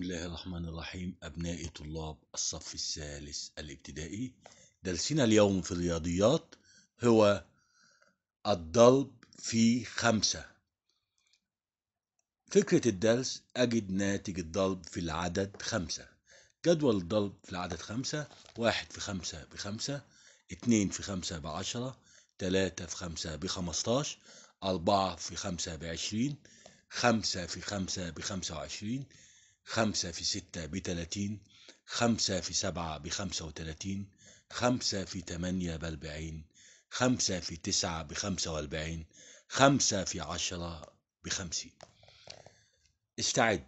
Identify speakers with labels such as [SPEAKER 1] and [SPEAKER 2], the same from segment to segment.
[SPEAKER 1] بسم الله الرحمن الرحيم أبنائي طلاب الصف الثالث الابتدائي درسنا اليوم في الرياضيات هو الضرب في خمسة فكرة الدرس أجد ناتج الضرب في العدد خمسة جدول الضرب في العدد خمسة واحد في خمسة بخمسة اتنين في خمسة بعشرة تلاتة في خمسة بخمستاش أربعة في خمسة بعشرين خمسة في خمسة بخمسة وعشرين خمسة في ستة بتلاتين خمسة في سبعة بخمسة وتلاتين خمسة في تمانية بأربعين خمسة في تسعة بخمسة وأربعين خمسة في عشرة بخمسين استعد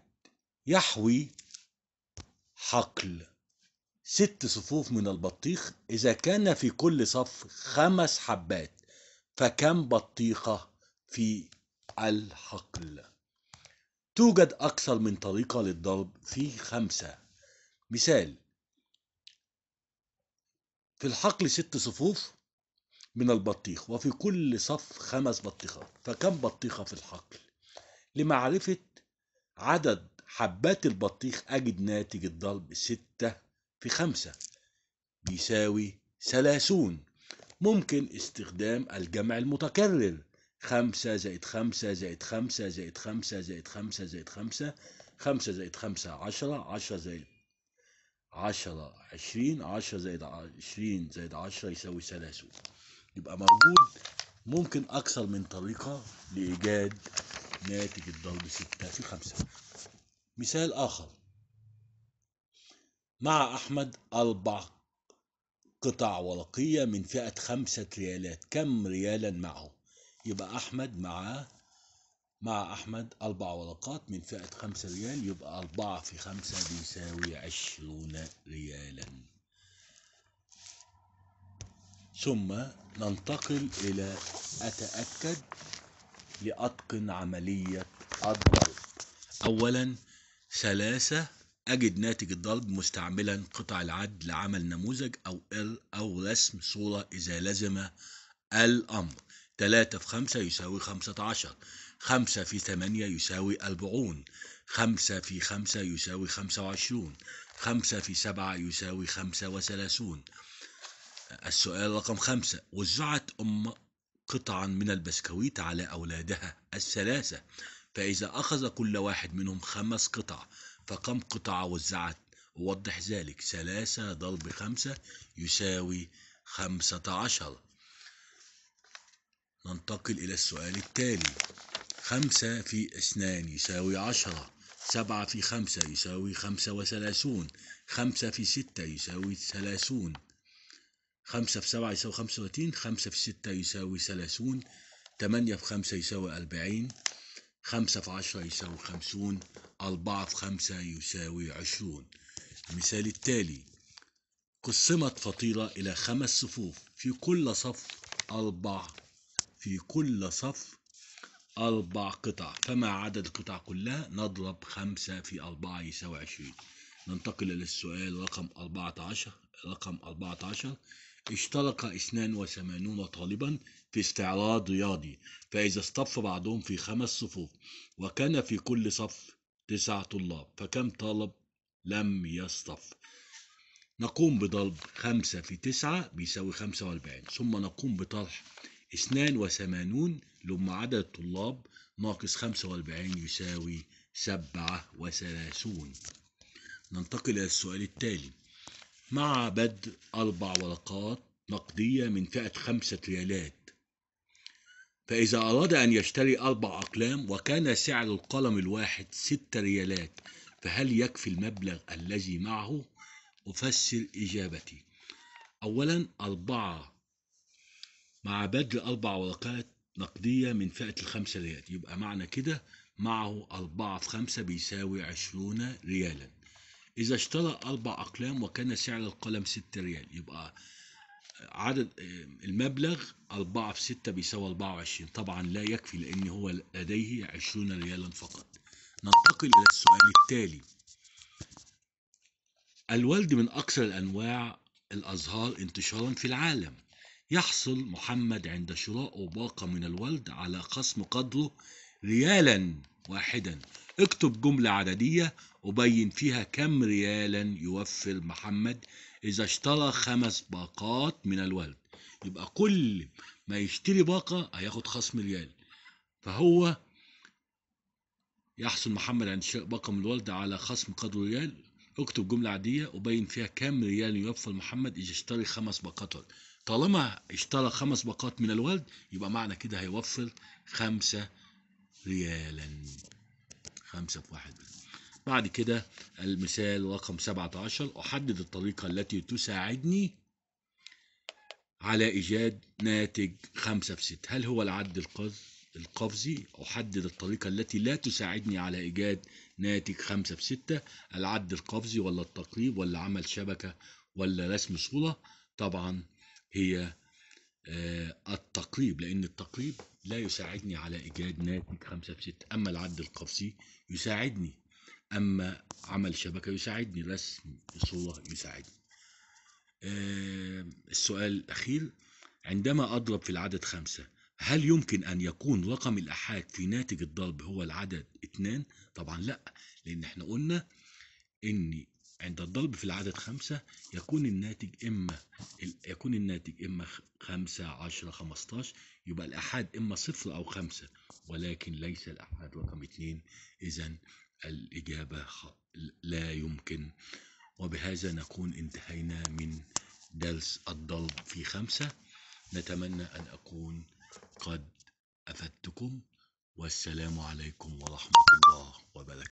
[SPEAKER 1] يحوي حقل ست صفوف من البطيخ إذا كان في كل صف خمس حبات فكم بطيخة في الحقل توجد أكثر من طريقة للضرب في خمسة مثال في الحقل ست صفوف من البطيخ وفي كل صف خمس بطيخات فكم بطيخة في الحقل لمعرفة عدد حبات البطيخ أجد ناتج الضرب ستة في خمسة بيساوي ثلاثون ممكن استخدام الجمع المتكرر خمسة زائد خمسة زائد خمسة زائد خمسة زائد خمسة زائد خمسة خمسة زائد خمسة عشرة عشرة زائد عشرة عشرين عشرة زائد عشرين زائد عشرة يساوي ثلاثون يبقى موجود ممكن أكثر من طريقة لإيجاد ناتج الضرب ستة في خمسة مثال آخر مع أحمد أربع قطع ورقية من فئة خمسة ريالات كم ريالا معه يبقى أحمد معاه مع أحمد أربع ورقات من فئة خمسة ريال يبقى أربعة في خمسة بيساوي عشرون ريالا ثم ننتقل إلى أتأكد لأتقن عملية الضرب أولا ثلاثة أجد ناتج الضرب مستعملا قطع العد لعمل نموذج أو أو رسم صورة إذا لزم الأمر 3 في 5 يساوي 15 5 في 8 يساوي 40 5 في 5 يساوي 25 5 في 7 يساوي 35 السؤال رقم 5 وزعت أم قطعا من البسكويت على أولادها الثلاثة فإذا أخذ كل واحد منهم خمس قطع فكم قطعة وزعت وضح ذلك ثلاثة ضرب خمسة يساوي خمسة عشر ننتقل إلى السؤال التالي خمسة في اثنان يساوي عشرة سبعة في خمسة يساوي خمسة وثلاثون خمسة في ستة يساوي ثلاثون خمسة في سبعة يساوي خمسة وثلاثين خمسة في ستة يساوي ثلاثون تمانية في خمسة يساوي أربعين خمسة في عشرة يساوي خمسون أربعة في خمسة يساوي عشرون المثال التالي قسمت فطيرة إلى خمس صفوف في كل صف أربع في كل صف أربع قطع فما عدد القطع كلها نضرب خمسة في أربعة يساوي عشرين ننتقل للسؤال رقم 14 رقم 14 اشترك 82 طالبا في استعراض رياضي فإذا اصطف بعضهم في خمس صفوف وكان في كل صف تسع طلاب فكم طالب لم يصطف نقوم بضرب خمسة في تسعة بيساوي خمسة وأربعين ثم نقوم بطرح 82 لما عدد الطلاب ناقص 45 يساوي 37 ننتقل إلى السؤال التالي مع بدء أربع ورقات نقدية من فئة خمسة ريالات فإذا أراد أن يشتري أربع أقلام وكان سعر القلم الواحد ستة ريالات فهل يكفي المبلغ الذي معه؟ أفسر إجابتي أولا أربعة مع بدل أربع ورقات نقدية من فئة الخمسة ريال يبقى معنى كده معه أربعة في خمسة بيساوي عشرون ريالا إذا اشترى أربع أقلام وكان سعر القلم ستة ريال يبقى عدد المبلغ أربعة في ستة بيساوي أربعة وعشرين طبعا لا يكفي لأن هو لديه عشرون ريالا فقط ننتقل إلى السؤال التالي الورد من أكثر الأنواع الأزهار انتشارا في العالم يحصل محمد عند شراء باقة من الولد على خصم قدره ريالا واحدا اكتب جملة عددية وبين فيها كم ريالا يوفر محمد إذا اشترى خمس باقات من الولد يبقى كل ما يشتري باقة هياخد خصم ريال فهو يحصل محمد عند شراء باقة من الولد على خصم قدره ريال اكتب جملة عادية وبين فيها كم ريال يوفر محمد إذا اشتري خمس باقات طالما اشترى خمس باقات من الورد يبقى معنى كده هيوفر خمسة ريالا خمسة في واحد بعد كده المثال رقم 17 أحدد الطريقة التي تساعدني على إيجاد ناتج خمسة في ست هل هو العد القفزي أحدد الطريقة التي لا تساعدني على إيجاد ناتج خمسة في ستة العد القفزي ولا التقريب ولا عمل شبكة ولا رسم صورة طبعا هي آه، التقريب لأن التقريب لا يساعدني على إيجاد ناتج خمسة 6 أما العد القفصي يساعدني أما عمل شبكة يساعدني رسم صورة يساعدني آه، السؤال الأخير عندما أضرب في العدد خمسة هل يمكن أن يكون رقم الأحاد في ناتج الضرب هو العدد اتنان؟ طبعا لا لأن احنا قلنا إن عند الضرب في العدد خمسة يكون الناتج إما يكون الناتج إما خمسة عشرة خمستاش يبقى الأحاد إما صفر أو خمسة ولكن ليس الأحاد رقم اتنين إذا الإجابة لا يمكن وبهذا نكون انتهينا من درس الضرب في خمسة نتمنى أن أكون قد أفدتكم والسلام عليكم ورحمة الله وبركاته